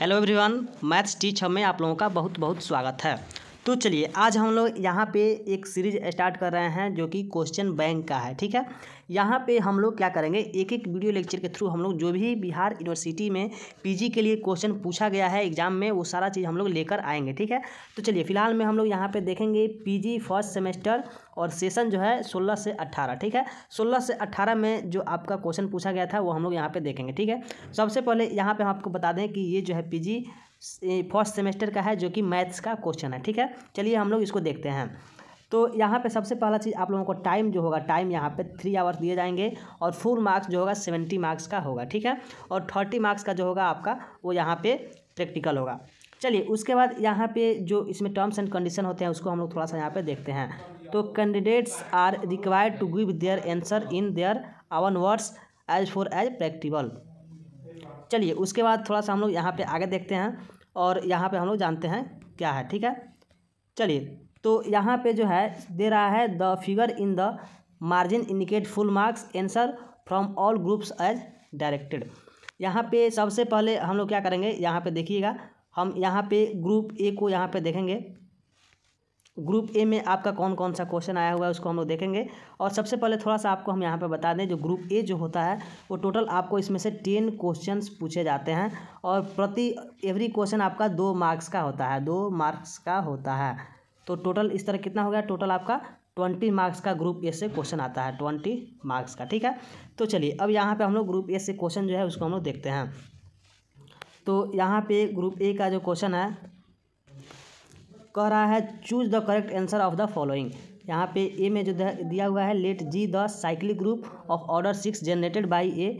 hello everyone maths teach में आप लोगों का बहुत बहुत स्वागत है तो चलिए आज हम लोग यहाँ पे एक सीरीज स्टार्ट कर रहे हैं जो कि क्वेश्चन बैंक का है ठीक है यहाँ पे हम लोग क्या करेंगे एक एक वीडियो लेक्चर के थ्रू हम लोग जो भी बिहार यूनिवर्सिटी में पीजी के लिए क्वेश्चन पूछा गया है एग्जाम में वो सारा चीज़ हम लोग लेकर आएंगे ठीक है तो चलिए फिलहाल में हम लोग यहाँ पर देखेंगे पी फर्स्ट सेमेस्टर और सेशन जो है सोलह से अट्ठारह ठीक है सोलह से अट्ठारह में जो आपका क्वेश्चन पूछा गया था वो हम लोग यहाँ पर देखेंगे ठीक है सबसे पहले यहाँ पर हम आपको बता दें कि ये जो है पी फर्स्ट सेमेस्टर का है जो कि मैथ्स का क्वेश्चन है ठीक है चलिए हम लोग इसको देखते हैं तो यहाँ पे सबसे पहला चीज़ आप लोगों को टाइम जो होगा टाइम यहाँ पे थ्री आवर्स दिए जाएंगे और फुल मार्क्स जो होगा सेवेंटी मार्क्स का होगा ठीक है और थर्टी मार्क्स का जो होगा आपका वो यहाँ पे प्रैक्टिकल होगा चलिए उसके बाद यहाँ पे जो इसमें टर्म्स एंड कंडीशन होते हैं उसको हम लोग थोड़ा सा यहाँ पर देखते हैं तो candidates are required to give their answer in their own words as far as practical चलिए उसके बाद थोड़ा सा हम लोग यहाँ पे आगे देखते हैं और यहाँ पे हम लोग जानते हैं क्या है ठीक है चलिए तो यहाँ पे जो है दे रहा है the figure in the margin indicate full marks answer from all groups as directed यहाँ पे सबसे पहले हम लोग क्या करेंगे यहाँ पे देखिएगा हम यहाँ पे ग्रुप ए को यहाँ पे देखेंगे ग्रुप ए में आपका कौन कौन सा क्वेश्चन आया हुआ है उसको हम लोग देखेंगे और सबसे पहले थोड़ा सा आपको हम यहाँ पे बता दें जो ग्रुप ए जो होता है वो टोटल आपको इसमें से टेन क्वेश्चंस पूछे जाते हैं और प्रति एवरी क्वेश्चन आपका दो मार्क्स का होता है दो मार्क्स का होता है तो टोटल इस तरह कितना हो गया टोटल आपका ट्वेंटी मार्क्स का ग्रुप ए से क्वेश्चन आता है ट्वेंटी मार्क्स का ठीक है तो चलिए अब यहाँ पर हम लोग ग्रुप ए से क्वेश्चन जो है उसको हम लोग देखते हैं तो यहाँ पे ग्रुप ए का जो क्वेश्चन है कह रहा है choose the correct answer of the following यहाँ पे ए में जो दिया हुआ है let G the cyclic group of order six generated by A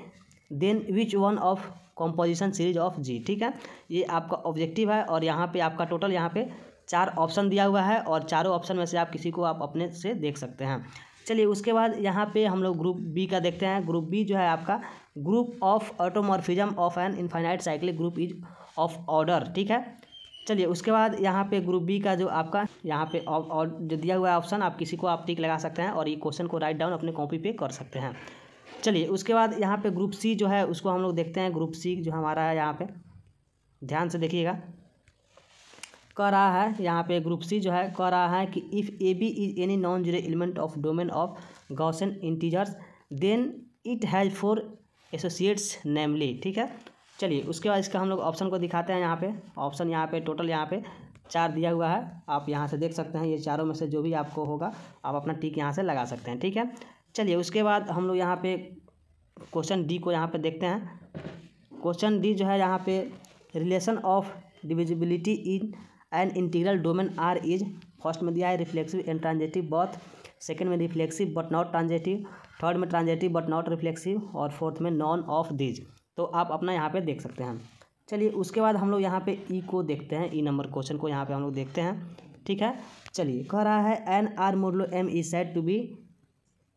then which one of composition series of G ठीक है ये आपका ऑब्जेक्टिव है और यहाँ पे आपका टोटल यहाँ पे चार ऑप्शन दिया हुआ है और चारों ऑप्शन में से आप किसी को आप अपने से देख सकते हैं चलिए उसके बाद यहाँ पे हम लोग ग्रुप बी का देखते हैं ग्रुप बी जो है आपका group of automorphism of an infinite cyclic group is of order ठीक है चलिए उसके बाद यहाँ पे ग्रुप बी का जो आपका यहाँ पे और जो दिया हुआ ऑप्शन आप किसी को आप टिक लगा सकते हैं और ये क्वेश्चन को राइट डाउन अपने कॉपी पे कर सकते हैं चलिए उसके बाद यहाँ पे ग्रुप सी जो है उसको हम लोग देखते हैं ग्रुप सी जो हमारा है यहाँ पे ध्यान से देखिएगा कह रहा है यहाँ पे ग्रुप सी जो है कह रहा है कि if A B is any non zero element of domain of Gaussian integers then it has four associates namely ठीक है चलिए उसके बाद इसका हम लोग ऑप्शन को दिखाते हैं यहाँ पे ऑप्शन यहाँ पे टोटल यहाँ पे चार दिया हुआ है आप यहाँ से देख सकते हैं ये चारों में से जो भी आपको होगा आप अपना टिक यहाँ से लगा सकते हैं ठीक है चलिए उसके बाद हम लोग यहाँ पे क्वेश्चन डी को यहाँ पे देखते हैं क्वेश्चन डी जो है यहाँ पे relation of divisibility in an integral domain R is first में दिया है reflexive and transitive both second में reflexive but not transitive third में ट्रांजेटिव बट नॉट रिफ्लेक्सिव और फोर्थ में नॉन ऑफ दीज तो आप अपना यहाँ पे देख सकते हैं चलिए उसके बाद हम लोग यहाँ पे ई e को देखते हैं ई नंबर क्वेश्चन को यहाँ पे हम लोग देखते हैं ठीक है चलिए कह रहा है an R module M is said to be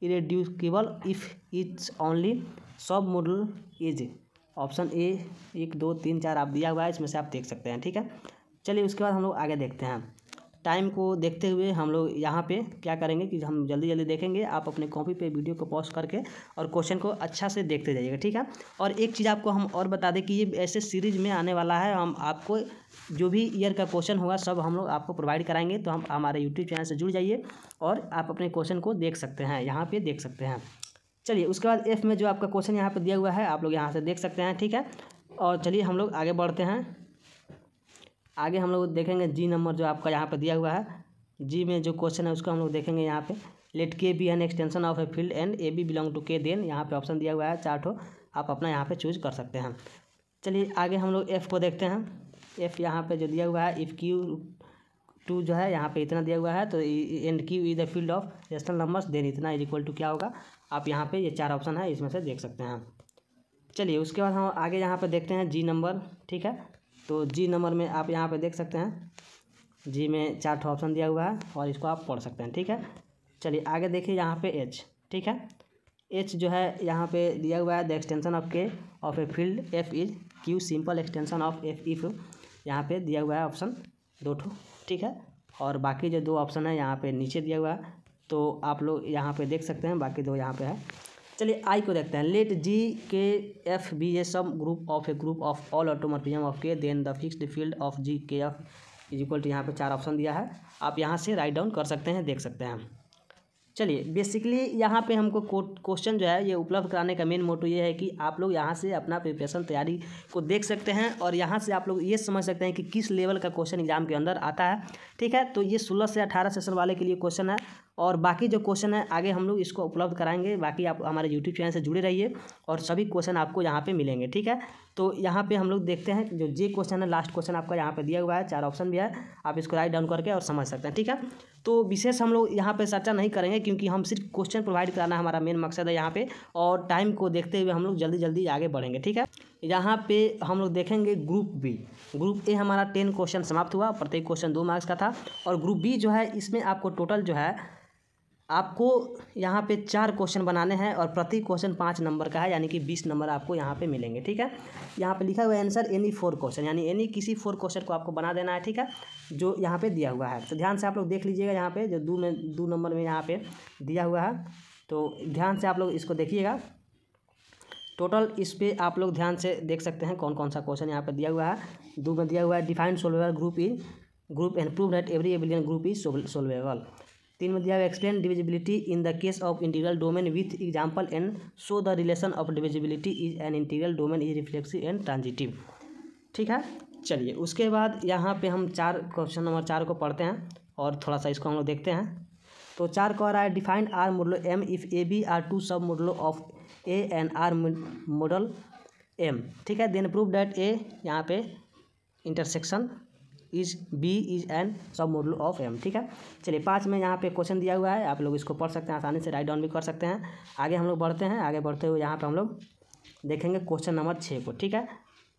irreducible if its only submodule is option A एक दो तीन चार आप दिया हुआ है इसमें से आप देख सकते हैं ठीक है चलिए उसके बाद हम लोग आगे देखते हैं टाइम को देखते हुए हम लोग यहाँ पे क्या करेंगे कि हम जल्दी जल्दी देखेंगे आप अपने कॉपी पे वीडियो को पॉज करके और क्वेश्चन को अच्छा से देखते जाइएगा ठीक है और एक चीज़ आपको हम और बता दें कि ये ऐसे सीरीज में आने वाला है हम आपको जो भी ईयर का क्वेश्चन होगा सब हम लोग आपको प्रोवाइड कराएंगे तो हम हमारे यूट्यूब चैनल से जुड़ जाइए और आप अपने क्वेश्चन को देख सकते हैं यहाँ पर देख सकते हैं चलिए उसके बाद एफ में जो आपका क्वेश्चन यहाँ पर दिया हुआ है आप लोग यहाँ से देख सकते हैं ठीक है और चलिए हम लोग आगे बढ़ते हैं आगे हम लोग देखेंगे जी नंबर जो आपका यहाँ पर दिया हुआ है जी में जो क्वेश्चन है उसको हम लोग देखेंगे यहाँ पे let K be an extension of a field and A B belong to K then यहाँ पे ऑप्शन दिया हुआ है चार्ट हो आप अपना यहाँ पे चूज कर सकते हैं चलिए आगे हम लोग एफ़ को देखते हैं एफ़ यहाँ पे जो दिया हुआ है इफ़ क्यू टू जो है यहाँ पे इतना दिया हुआ है तो and Q is the field of rational numbers then इतना इज इक्वल टू क्या होगा आप यहाँ पर ये चार ऑप्शन है इसमें से देख सकते हैं चलिए उसके बाद हम आगे यहाँ पर देखते हैं जी नंबर ठीक है तो जी नंबर में आप यहाँ पे देख सकते हैं जी में चार ठो ऑप्शन दिया हुआ है और इसको आप पढ़ सकते हैं ठीक है चलिए आगे देखिए यहाँ पे एच ठीक है एच जो है यहाँ पे दिया हुआ है the extension of K of a field F is Q simple extension of F if यहाँ पे दिया हुआ है ऑप्शन दो ठो ठीक है और बाकी जो दो ऑप्शन है यहाँ पर नीचे दिया हुआ है तो आप लोग यहाँ पर देख सकते हैं बाकी दो यहाँ पे है चलिए आई को देखते हैं let G K F be a some group of a group of all automorphism of K then the fixed field of G K F is equal to यहाँ पर चार ऑप्शन दिया है आप यहाँ से राइट डाउन कर सकते हैं देख सकते हैं चलिए बेसिकली यहाँ पे हमको क्वेश्चन जो है ये उपलब्ध कराने का मेन मोटो ये है कि आप लोग यहाँ से अपना प्रिपरेशन तैयारी को देख सकते हैं और यहाँ से आप लोग ये समझ सकते हैं कि किस लेवल का क्वेश्चन एग्जाम के अंदर आता है ठीक है तो ये सोलह से अठारह सेशन वाले के लिए क्वेश्चन है और बाकी जो क्वेश्चन है आगे हम लोग इसको उपलब्ध कराएंगे बाकी आप हमारे यूट्यूब चैनल से जुड़े रहिए और सभी क्वेश्चन आपको यहाँ पर मिलेंगे ठीक है तो यहाँ पे हम लोग देखते हैं जो जे क्वेश्चन है लास्ट क्वेश्चन आपका यहाँ पे दिया हुआ है चार ऑप्शन भी है आप इसको राइट डाउन करके और समझ सकते हैं ठीक है तो विशेष हम लोग यहाँ पे चर्चा नहीं करेंगे क्योंकि हम सिर्फ क्वेश्चन प्रोवाइड कराना हमारा मेन मकसद है यहाँ पे और टाइम को देखते हुए हम लोग जल्दी जल्दी आगे बढ़ेंगे ठीक है यहाँ पे हम लोग देखेंगे ग्रुप बी ग्रुप ए हमारा टेन क्वेश्चन समाप्त हुआ प्रत्येक क्वेश्चन दो मार्क्स का था और ग्रुप बी जो है इसमें आपको टोटल जो है आपको यहाँ पे चार क्वेश्चन बनाने हैं और प्रति क्वेश्चन पाँच नंबर का है यानी कि बीस नंबर आपको यहाँ पे मिलेंगे ठीक है यहाँ पे लिखा हुआ है आंसर एनी फोर क्वेश्चन यानी एनी किसी फोर क्वेश्चन को आपको बना देना है ठीक है जो यहाँ पे दिया हुआ है तो ध्यान से आप लोग देख लीजिएगा यहाँ पे जो दो में दो नंबर में यहाँ पे दिया हुआ है तो ध्यान से आप लोग इसको देखिएगा टोटल इस पर आप लोग ध्यान से देख सकते हैं कौन कौन सा क्वेश्चन यहाँ पर दिया हुआ है दो में दिया हुआ है defined solvable group in group and prove that every abelian group is solvable तीन में दिया हुआ explain divisibility in the case of integral domain with example and show the relation of divisibility is an integral domain is reflexive and transitive ठीक है चलिए उसके बाद यहाँ पे हम चार क्वेश्चन नंबर चार को पढ़ते हैं और थोड़ा सा इसको हम लोग देखते हैं तो चार कह रहा है defined R module M if A B are two submodules of A and R module M ठीक है देन प्रूव डैट ए यहाँ पे intersection is B is an submodule of M ठीक है चलिए पाँच में यहाँ पे क्वेश्चन दिया हुआ है आप लोग इसको पढ़ सकते हैं आसानी से राइट डाउन भी कर सकते हैं आगे हम लोग बढ़ते हैं आगे बढ़ते हुए यहाँ पर हम लोग देखेंगे क्वेश्चन नंबर छः को ठीक है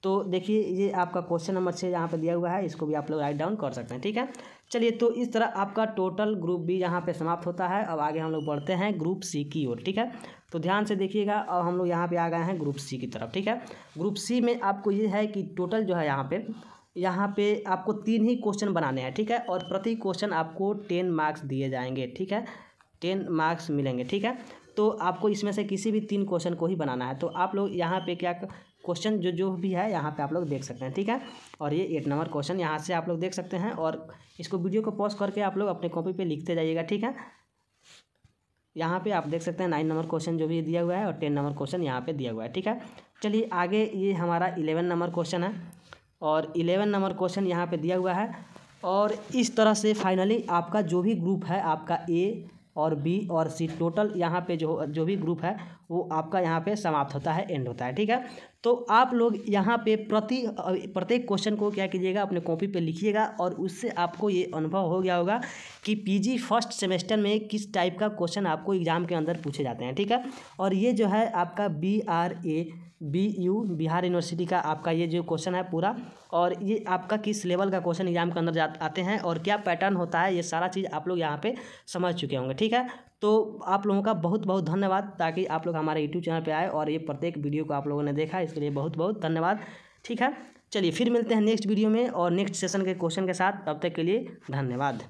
तो देखिए ये आपका क्वेश्चन नंबर छः यहाँ पर दिया हुआ है इसको भी आप लोग राइट डाउन कर सकते हैं ठीक है चलिए तो इस तरह आपका टोटल ग्रुप बी यहाँ पे समाप्त होता है अब आगे हम लोग बढ़ते हैं ग्रुप सी की ओर ठीक है तो ध्यान से देखिएगा अब हम लोग यहाँ पे आ गए हैं ग्रुप सी की तरफ ठीक है ग्रुप सी में आपको ये है कि टोटल जो है यहाँ पे यहाँ पे आपको तीन ही क्वेश्चन बनाने हैं ठीक है और प्रति क्वेश्चन आपको टेन मार्क्स दिए जाएंगे ठीक है टेन मार्क्स मिलेंगे ठीक है तो आपको इसमें से किसी भी तीन क्वेश्चन को ही बनाना है तो आप लोग यहाँ पे क्या क्वेश्चन जो जो भी है यहाँ पे आप लोग देख सकते हैं ठीक है और ये एट नंबर क्वेश्चन यहाँ से आप लोग देख सकते हैं और इसको वीडियो को पॉज करके आप लोग अपने कॉपी पर लिखते जाइएगा ठीक है यहाँ पर आप देख सकते हैं नाइन नंबर क्वेश्चन जो भी दिया हुआ है और टेन नंबर क्वेश्चन यहाँ पर दिया हुआ है ठीक है चलिए आगे ये हमारा इलेवन नंबर क्वेश्चन है और इलेवन नंबर क्वेश्चन यहाँ पे दिया हुआ है और इस तरह से फाइनली आपका जो भी ग्रुप है आपका ए और बी और सी टोटल यहाँ पे जो जो भी ग्रुप है वो आपका यहाँ पे समाप्त होता है एंड होता है ठीक है तो आप लोग यहाँ पे प्रति प्रत्येक क्वेश्चन को क्या कीजिएगा अपने कॉपी पे लिखिएगा और उससे आपको ये अनुभव हो गया होगा कि पीजी फर्स्ट सेमेस्टर में किस टाइप का क्वेश्चन आपको एग्ज़ाम के अंदर पूछे जाते हैं ठीक है और ये जो है आपका B R A B U Bihar university का आपका ये जो क्वेश्चन है पूरा और ये आपका किस लेवल का क्वेश्चन एग्जाम के अंदर जा आते हैं और क्या पैटर्न होता है ये सारा चीज़ आप लोग यहाँ पे समझ चुके होंगे ठीक है तो आप लोगों का बहुत बहुत धन्यवाद ताकि आप लोग हमारे यूट्यूब चैनल पर आए और ये प्रत्येक वीडियो को आप लोगों ने देखा इसके लिए बहुत बहुत धन्यवाद ठीक है चलिए फिर मिलते हैं नेक्स्ट वीडियो में और नेक्स्ट सेशन के क्वेश्चन के साथ तब तक के लिए धन्यवाद